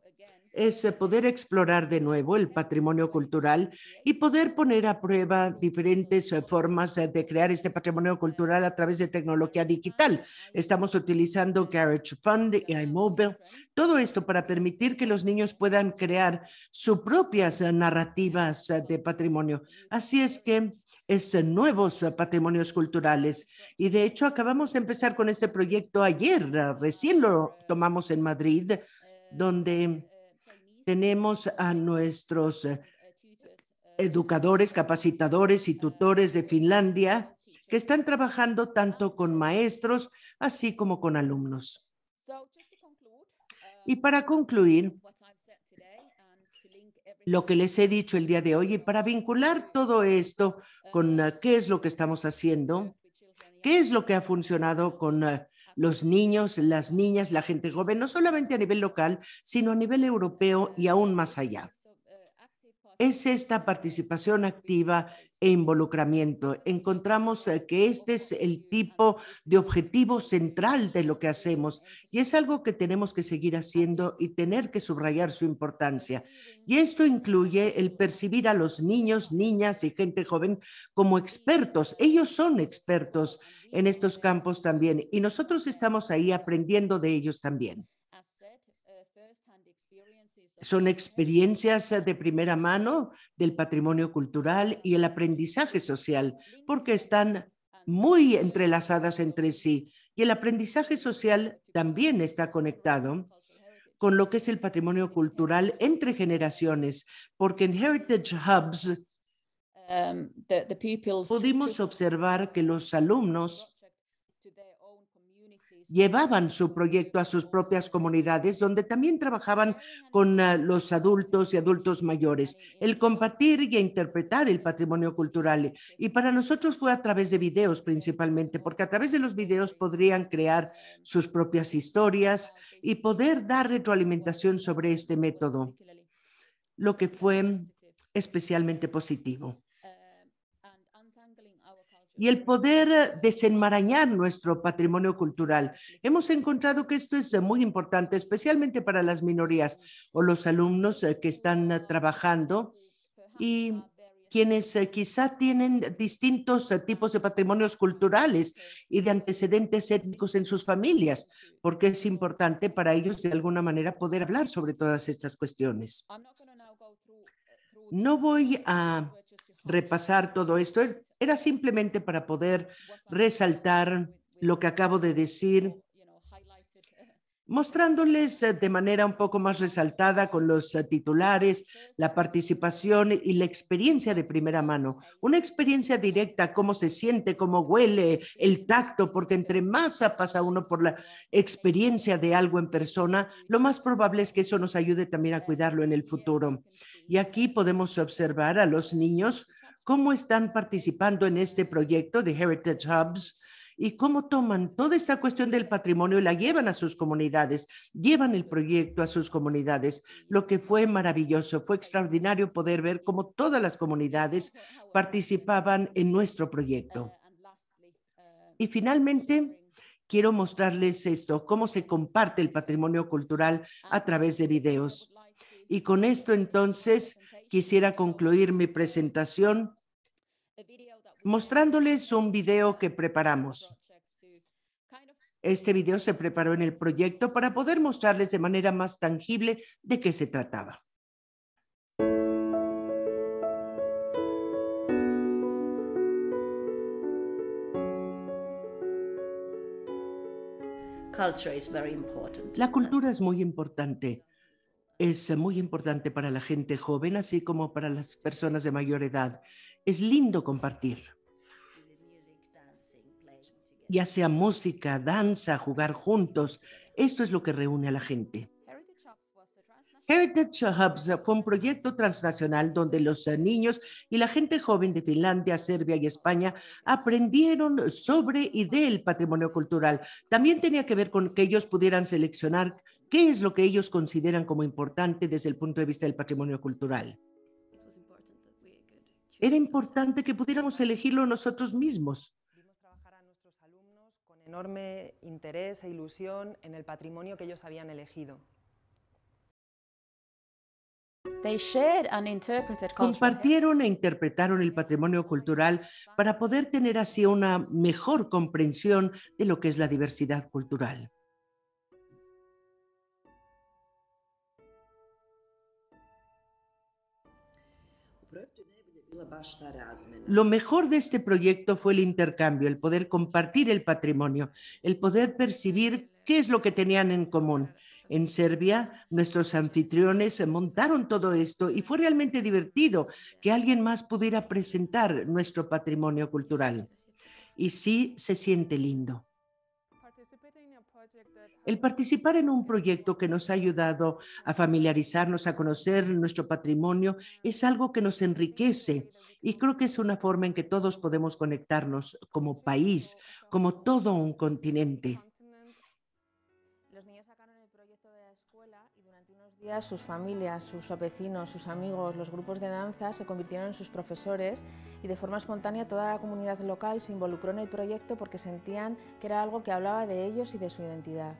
es poder explorar de nuevo el patrimonio cultural y poder poner a prueba diferentes eh, formas eh, de crear este patrimonio cultural a través de tecnología digital. Estamos utilizando Garage Fund y iMobile, todo esto para permitir que los niños puedan crear sus propias eh, narrativas de patrimonio. Así es que es nuevos patrimonios culturales. Y de hecho, acabamos de empezar con este proyecto ayer, recién lo tomamos en Madrid, donde tenemos a nuestros eh, educadores, capacitadores y tutores de Finlandia que están trabajando tanto con maestros así como con alumnos. Y para concluir, lo que les he dicho el día de hoy y para vincular todo esto con eh, qué es lo que estamos haciendo, qué es lo que ha funcionado con eh, los niños, las niñas, la gente joven, no solamente a nivel local, sino a nivel europeo y aún más allá. Es esta participación activa e involucramiento. Encontramos eh, que este es el tipo de objetivo central de lo que hacemos y es algo que tenemos que seguir haciendo y tener que subrayar su importancia. Y esto incluye el percibir a los niños, niñas y gente joven como expertos. Ellos son expertos en estos campos también y nosotros estamos ahí aprendiendo de ellos también son experiencias eh, de primera mano del patrimonio cultural y el aprendizaje social, porque están muy entrelazadas entre sí. Y el aprendizaje social también está conectado con lo que es el patrimonio cultural entre generaciones, porque en Heritage Hubs um, pudimos observar que los alumnos llevaban su proyecto a sus propias comunidades, donde también trabajaban con eh, los adultos y adultos mayores, el compartir y interpretar el patrimonio cultural. Y para nosotros fue a través de videos principalmente, porque a través de los videos podrían crear sus propias historias y poder dar retroalimentación sobre este método, lo que fue especialmente positivo y el poder eh, desenmarañar nuestro patrimonio cultural. Hemos encontrado que esto es eh, muy importante, especialmente para las minorías o los alumnos eh, que están trabajando y quienes quizá tienen distintos tipos de patrimonios culturales y de antecedentes étnicos en sus familias, porque es importante para ellos de alguna manera poder hablar sobre todas estas cuestiones. No voy a repasar todo esto. Era simplemente para poder resaltar lo que acabo de decir, mostrándoles eh, de manera un poco más resaltada con los eh, titulares, la participación y la experiencia de primera mano. Una experiencia directa, cómo se siente, cómo huele, el tacto, porque entre más pasa uno por la experiencia de algo en persona, lo más probable es que eso nos ayude también a cuidarlo en el futuro. Y aquí podemos observar a los niños cómo están participando en este proyecto de Heritage Hubs y cómo toman toda esta cuestión del patrimonio y la llevan a sus comunidades, llevan el proyecto a sus comunidades, lo que fue maravilloso, fue extraordinario poder ver cómo todas las comunidades participaban en nuestro proyecto. Y finalmente, quiero mostrarles esto, cómo se comparte el patrimonio cultural a través de videos. Y con esto entonces quisiera concluir mi presentación mostrándoles un video que preparamos. Este video se preparó en el proyecto para poder mostrarles de manera más tangible de qué se trataba. La cultura es muy importante es eh, muy importante para la gente joven, así como para las personas de mayor edad. Es lindo compartir, ya sea música, danza, jugar juntos. Esto es lo que reúne a la gente. Heritage Hubs fue un proyecto transnacional donde los eh, niños y la gente joven de Finlandia, Serbia y España aprendieron sobre y del patrimonio cultural. También tenía que ver con que ellos pudieran seleccionar ¿Qué es lo que ellos consideran como importante desde el punto de vista del patrimonio cultural? Era importante que pudiéramos elegirlo nosotros mismos. nuestros con enorme interés e ilusión en el patrimonio que ellos habían elegido. Compartieron e interpretaron el patrimonio cultural para poder tener así una mejor comprensión de lo que es la diversidad cultural. Lo mejor de este proyecto fue el intercambio, el poder compartir el patrimonio, el poder percibir qué es lo que tenían en común. En Serbia, nuestros anfitriones montaron todo esto y fue realmente divertido que alguien más pudiera presentar nuestro patrimonio cultural. Y sí, se siente lindo el participar en un proyecto que nos ha ayudado a familiarizarnos, a conocer nuestro patrimonio, es algo que nos enriquece y creo que es una forma en que todos podemos conectarnos como país, como todo un continente. Los niños sacaron el proyecto de la escuela y durante unos días sus familias, sus vecinos, sus amigos, los grupos de danza se convirtieron en sus profesores y de forma espontánea toda la comunidad local se involucró en el proyecto porque sentían que era algo que hablaba de ellos y de su identidad.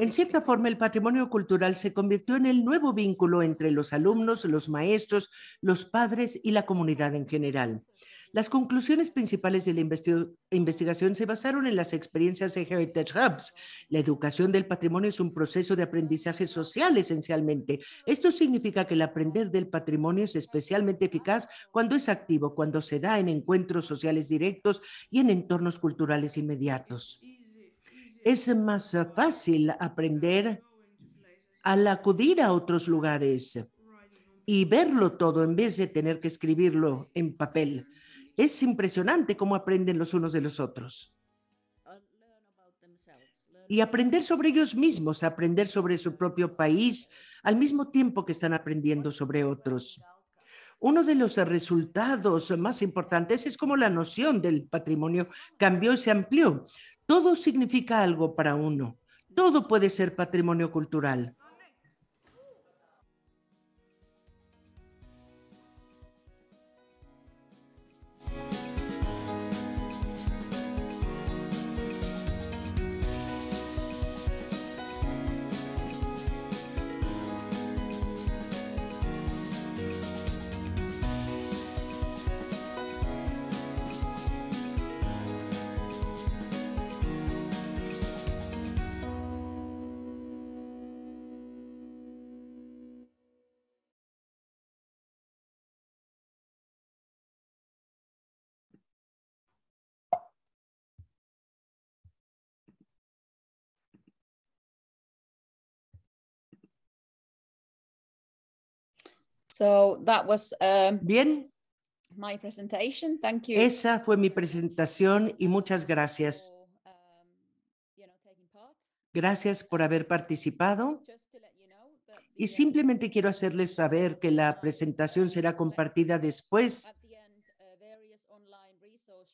En cierta forma, el patrimonio cultural se convirtió en el nuevo vínculo entre los alumnos, los maestros, los padres y la comunidad en general. Las conclusiones principales de la investigación se basaron en las experiencias de Heritage Hubs. La educación del patrimonio es un proceso de aprendizaje social esencialmente. Esto significa que el aprender del patrimonio es especialmente eficaz cuando es activo, cuando se da en encuentros sociales directos y en entornos culturales inmediatos es más fácil aprender al acudir a otros lugares y verlo todo en vez de tener que escribirlo en papel. Es impresionante cómo aprenden los unos de los otros. Y aprender sobre ellos mismos, aprender sobre su propio país, al mismo tiempo que están aprendiendo sobre otros. Uno de los resultados más importantes es cómo la noción del patrimonio cambió y se amplió. Todo significa algo para uno. Todo puede ser patrimonio cultural. So was um, Bien. Esa fue mi presentación y muchas gracias. Um, gracias por haber participado. Y simplemente quiero hacerles saber que la presentación será compartida después, uh,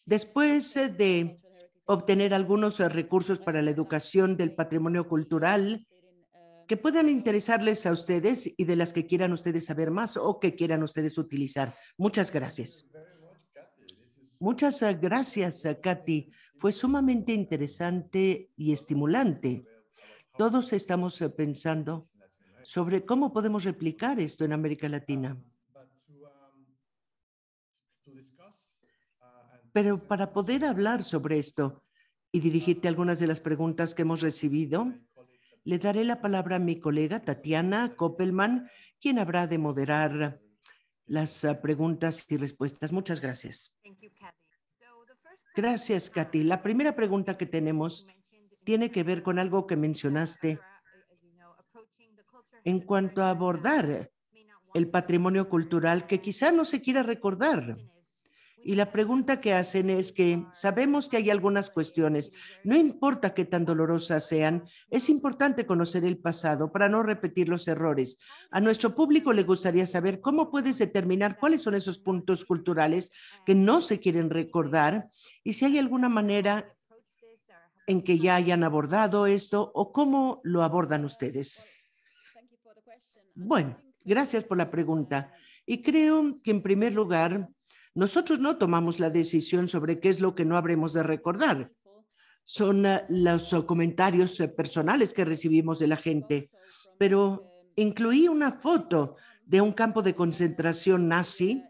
después eh, de obtener algunos eh, recursos para la educación del patrimonio cultural que puedan interesarles a ustedes y de las que quieran ustedes saber más o que quieran ustedes utilizar. Muchas gracias. Muchas eh, gracias, eh, Katy. Fue sumamente interesante y estimulante. Todos estamos eh, pensando sobre cómo podemos replicar esto en América Latina. Pero para poder hablar sobre esto y dirigirte a algunas de las preguntas que hemos recibido, le daré la palabra a mi colega Tatiana Koppelman, quien habrá de moderar las ah, preguntas y respuestas. Muchas gracias. Gracias, Katy. La primera pregunta que tenemos tiene que ver con algo que mencionaste eh, eh, en cuanto a abordar el patrimonio cultural que quizá no se quiera recordar y la pregunta que hacen es que sabemos que hay algunas cuestiones, no importa qué tan dolorosas sean, es importante conocer el pasado para no repetir los errores. A nuestro público le gustaría saber cómo puedes determinar cuáles son esos puntos culturales que no se quieren recordar y si hay alguna manera en que ya hayan abordado esto o cómo lo abordan ustedes. Bueno, gracias por la pregunta. Y creo que en primer lugar, nosotros no tomamos la decisión sobre qué es lo que no habremos de recordar. Son eh, los eh, comentarios eh, personales que recibimos de la gente. Pero incluí una foto de un campo de concentración nazi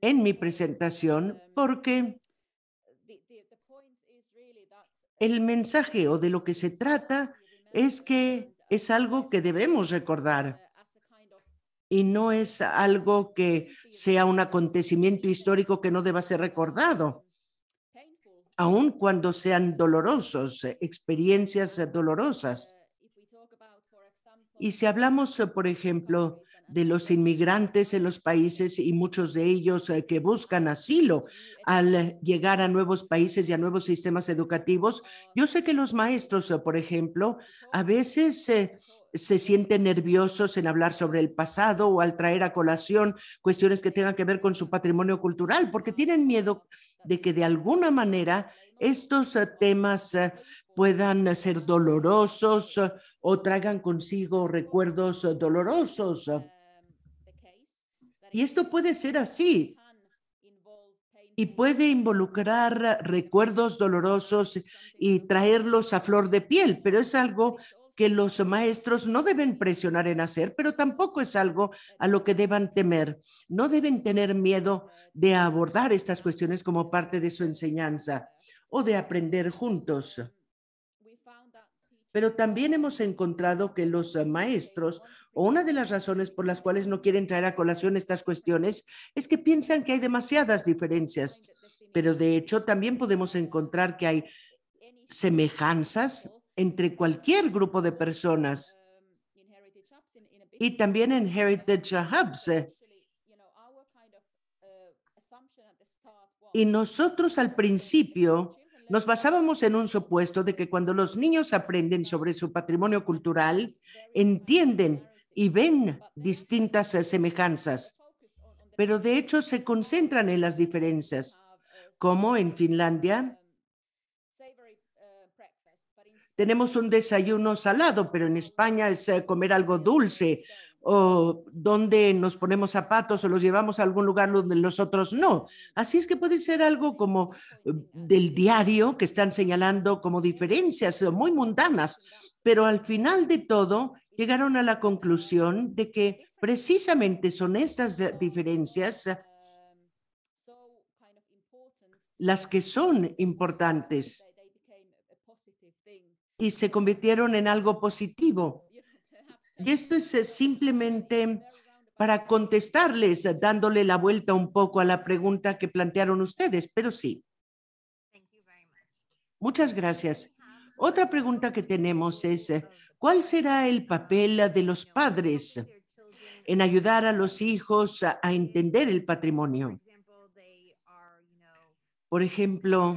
en mi presentación porque el mensaje o de lo que se trata es que es algo que debemos recordar y no es algo que sea un acontecimiento histórico que no deba ser recordado, aun cuando sean dolorosos, eh, experiencias eh, dolorosas. Y si hablamos, eh, por ejemplo, de los inmigrantes en los países y muchos de ellos que buscan asilo al llegar a nuevos países y a nuevos sistemas educativos. Yo sé que los maestros, por ejemplo, a veces se sienten nerviosos en hablar sobre el pasado o al traer a colación cuestiones que tengan que ver con su patrimonio cultural, porque tienen miedo de que de alguna manera estos eh, temas eh, puedan ser dolorosos eh, o traigan consigo recuerdos dolorosos. Y esto puede ser así y puede involucrar recuerdos dolorosos y traerlos a flor de piel, pero es algo que los maestros no deben presionar en hacer, pero tampoco es algo a lo que deban temer. No deben tener miedo de abordar estas cuestiones como parte de su enseñanza o de aprender juntos. Pero también hemos encontrado que los maestros, o una de las razones por las cuales no quieren traer a colación estas cuestiones, es que piensan que hay demasiadas diferencias. Pero de hecho también podemos encontrar que hay semejanzas entre cualquier grupo de personas y también en Heritage Hubs. Eh. Y nosotros al principio nos basábamos en un supuesto de que cuando los niños aprenden sobre su patrimonio cultural, entienden y ven distintas eh, semejanzas, pero de hecho se concentran en las diferencias, como en Finlandia tenemos un desayuno salado, pero en España es eh, comer algo dulce o donde nos ponemos zapatos o los llevamos a algún lugar donde nosotros no. Así es que puede ser algo como mm, del diario que están señalando como diferencias eh, muy mundanas, pero al final de todo llegaron a la conclusión de que precisamente son estas eh, diferencias las que son importantes y se convirtieron en algo positivo. Y esto es eh, simplemente para contestarles, dándole la vuelta un poco a la pregunta que plantearon ustedes, pero sí. Muchas gracias. Otra pregunta que tenemos es, eh, ¿cuál será el papel de los padres en ayudar a los hijos a entender el patrimonio? Por ejemplo,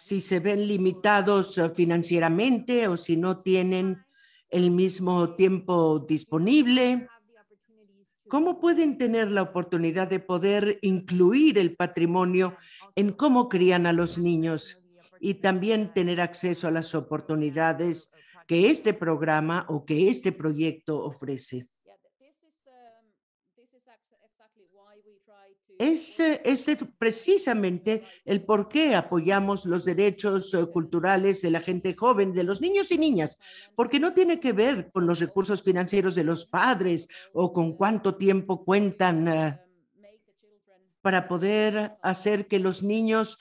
si se ven limitados eh, financieramente o si no tienen el mismo tiempo disponible. ¿Cómo pueden tener la oportunidad de poder incluir el patrimonio en cómo crían a los niños y también tener acceso a las oportunidades que este programa o que este proyecto ofrece? es, es precisamente el por qué apoyamos los derechos eh, culturales de la gente joven, de los niños y niñas, porque no tiene que ver con los recursos financieros de los padres o con cuánto tiempo cuentan eh, para poder hacer que los niños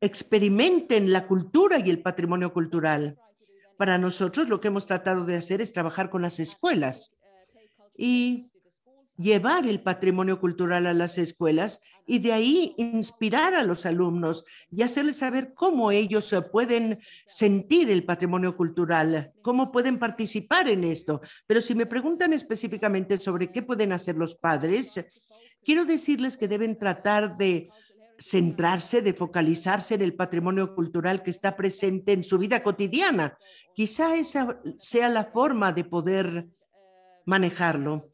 experimenten la cultura y el patrimonio cultural. Para nosotros lo que hemos tratado de hacer es trabajar con las escuelas y llevar el patrimonio cultural a las escuelas y de ahí inspirar a los alumnos y hacerles saber cómo ellos eh, pueden sentir el patrimonio cultural, cómo pueden participar en esto. Pero si me preguntan específicamente sobre qué pueden hacer los padres, quiero decirles que deben tratar de centrarse, de focalizarse en el patrimonio cultural que está presente en su vida cotidiana. Quizá esa sea la forma de poder manejarlo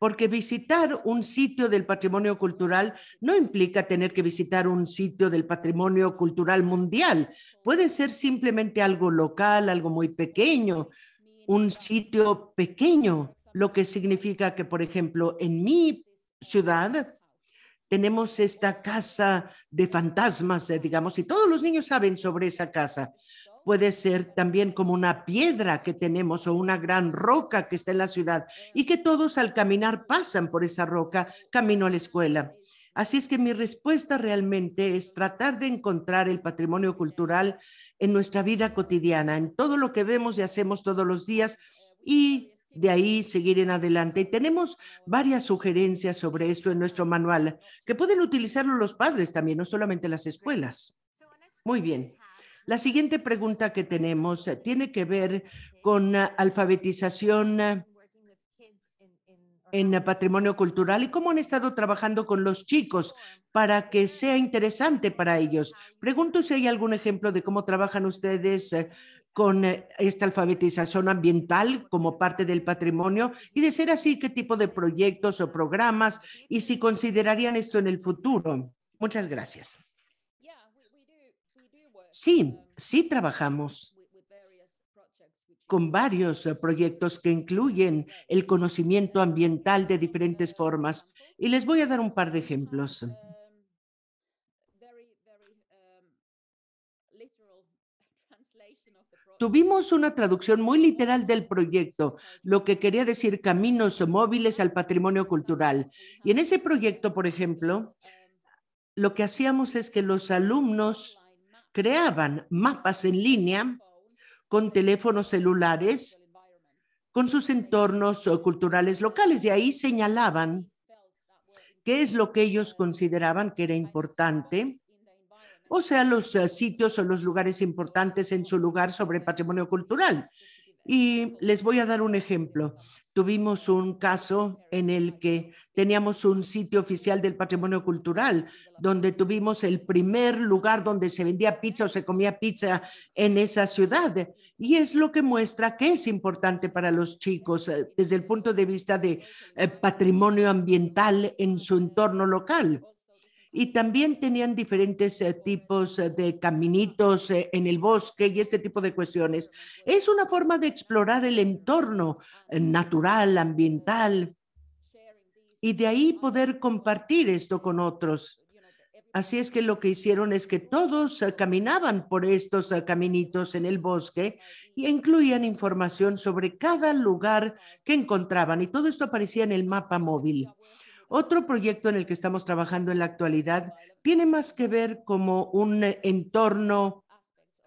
porque visitar un sitio del patrimonio cultural no implica tener que visitar un sitio del patrimonio cultural mundial. Puede ser simplemente algo local, algo muy pequeño, un sitio pequeño, lo que significa que, por ejemplo, en mi ciudad tenemos esta casa de fantasmas, eh, digamos, y todos los niños saben sobre esa casa, puede ser también como una piedra que tenemos o una gran roca que está en la ciudad y que todos al caminar pasan por esa roca camino a la escuela. Así es que mi respuesta realmente es tratar de encontrar el patrimonio cultural en nuestra vida cotidiana, en todo lo que vemos y hacemos todos los días y de ahí seguir en adelante. Y tenemos varias sugerencias sobre eso en nuestro manual, que pueden utilizarlo los padres también, no solamente las escuelas. Muy bien. La siguiente pregunta que tenemos eh, tiene que ver con eh, alfabetización eh, en patrimonio cultural y cómo han estado trabajando con los chicos para que sea interesante para ellos. Pregunto si hay algún ejemplo de cómo trabajan ustedes con esta alfabetización ambiental como parte del patrimonio y de ser así, qué tipo de proyectos o programas y si considerarían esto en el futuro. Muchas gracias. Sí, sí trabajamos con varios eh, proyectos que incluyen el conocimiento ambiental de diferentes formas. Y les voy a dar un par de ejemplos. Tuvimos una traducción muy literal del proyecto, lo que quería decir caminos móviles al patrimonio cultural. Y en ese proyecto, por ejemplo, lo que hacíamos es que los alumnos creaban mapas en línea con teléfonos celulares, con sus entornos eh, culturales locales y ahí señalaban qué es lo que ellos consideraban que era importante, o sea, los eh, sitios o los lugares importantes en su lugar sobre patrimonio cultural. Y les voy a dar un ejemplo. Tuvimos un caso en el que teníamos un sitio oficial del patrimonio cultural, donde tuvimos el primer lugar donde se vendía pizza o se comía pizza en esa ciudad. Y es lo que muestra que es importante para los chicos eh, desde el punto de vista de eh, patrimonio ambiental en su entorno local y también tenían diferentes eh, tipos eh, de caminitos eh, en el bosque y este tipo de cuestiones. Es una forma de explorar el entorno natural, ambiental, y de ahí poder compartir esto con otros. Así es que lo que hicieron es que todos caminaban por estos caminitos en el bosque y incluían información sobre cada lugar que encontraban y todo esto aparecía en el mapa móvil. Otro proyecto en el que estamos trabajando en la actualidad tiene más que ver como un eh, entorno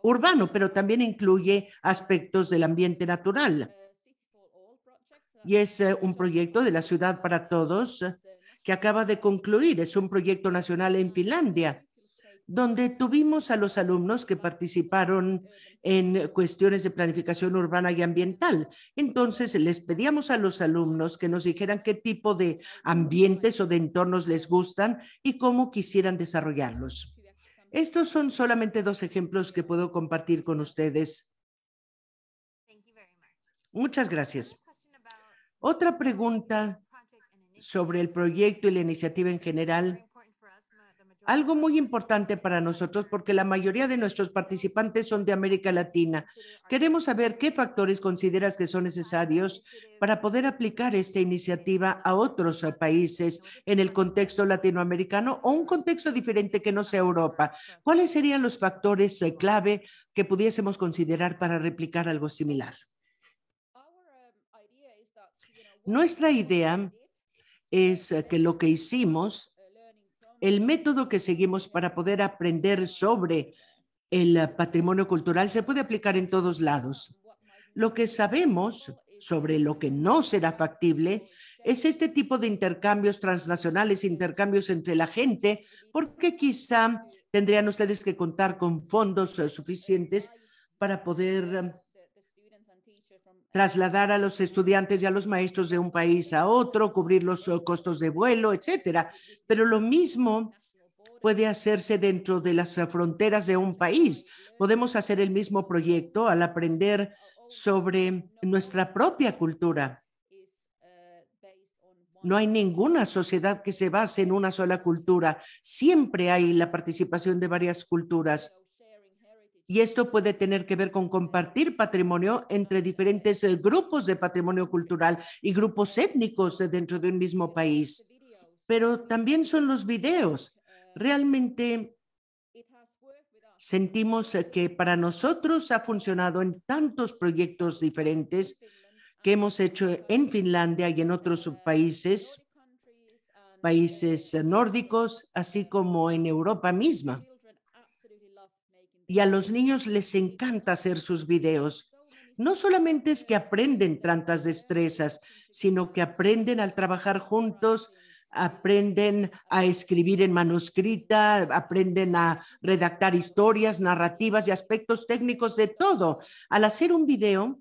urbano, pero también incluye aspectos del ambiente natural. Y es eh, un proyecto de la ciudad para todos que acaba de concluir. Es un proyecto nacional en Finlandia donde tuvimos a los alumnos que participaron en cuestiones de planificación urbana y ambiental. Entonces, les pedíamos a los alumnos que nos dijeran qué tipo de ambientes o de entornos les gustan y cómo quisieran desarrollarlos. Estos son solamente dos ejemplos que puedo compartir con ustedes. Muchas gracias. Otra pregunta sobre el proyecto y la iniciativa en general algo muy importante para nosotros porque la mayoría de nuestros participantes son de América Latina. Queremos saber qué factores consideras que son necesarios para poder aplicar esta iniciativa a otros eh, países en el contexto latinoamericano o un contexto diferente que no sea Europa. ¿Cuáles serían los factores eh, clave pues que pudiésemos considerar para replicar algo similar? Nuestra idea es que lo que hicimos el método que seguimos para poder aprender sobre el eh, patrimonio cultural se puede aplicar en todos lados. Lo que sabemos sobre lo que no será factible es este tipo de intercambios transnacionales, intercambios entre la gente, porque quizá tendrían ustedes que contar con fondos eh, suficientes para poder eh, trasladar a los estudiantes y a los maestros de un país a otro, cubrir los eh, costos de vuelo, etcétera. Pero lo mismo puede hacerse dentro de las eh, fronteras de un país. Podemos hacer el mismo proyecto al aprender sobre nuestra propia cultura. No hay ninguna sociedad que se base en una sola cultura. Siempre hay la participación de varias culturas y esto puede tener que ver con compartir patrimonio entre diferentes eh, grupos de patrimonio cultural y grupos étnicos eh, dentro del mismo país. Pero también son los videos. Realmente sentimos eh, que para nosotros ha funcionado en tantos proyectos diferentes que hemos hecho en Finlandia y en otros países, países nórdicos, así como en Europa misma y a los niños les encanta hacer sus videos. No solamente es que aprenden tantas destrezas, sino que aprenden al trabajar juntos, aprenden a escribir en manuscrita, aprenden a redactar historias, narrativas y aspectos técnicos de todo. Al hacer un video,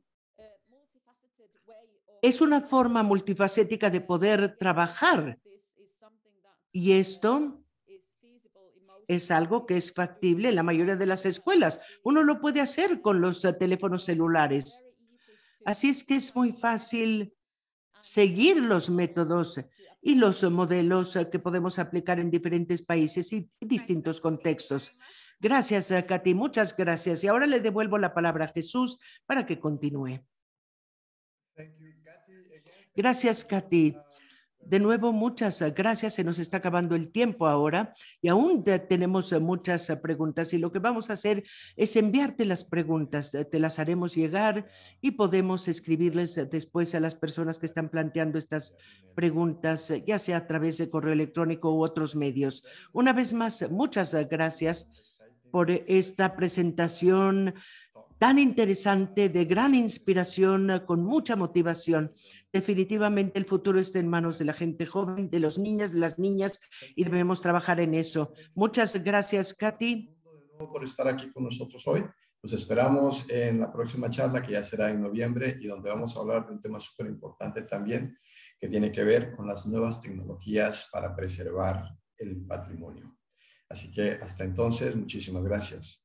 es una forma multifacética de poder trabajar. Y esto es algo que es factible en la mayoría de las escuelas. Uno lo puede hacer con los eh, teléfonos celulares. Así es que es muy fácil seguir los métodos y los modelos eh, que podemos aplicar en diferentes países y distintos contextos. Gracias, eh, Katy. Muchas gracias. Y ahora le devuelvo la palabra a Jesús para que continúe. Gracias, Katy. Uh, de nuevo, muchas eh, gracias. Se nos está acabando el tiempo ahora y aún tenemos eh, muchas eh, preguntas y lo que vamos a hacer es enviarte las preguntas. Te las haremos llegar y podemos escribirles después a las personas que están planteando estas preguntas, ya sea a través de correo electrónico u otros medios. Una vez más, muchas gracias por esta presentación tan interesante, de gran inspiración, con mucha motivación definitivamente el futuro está en manos de la gente joven, de los niños, de las niñas, y debemos trabajar en eso. Muchas gracias, Katy. Por estar aquí con nosotros hoy. Nos esperamos en la próxima charla que ya será en noviembre y donde vamos a hablar de un tema súper importante también que tiene que ver con las nuevas tecnologías para preservar el patrimonio. Así que hasta entonces, muchísimas gracias.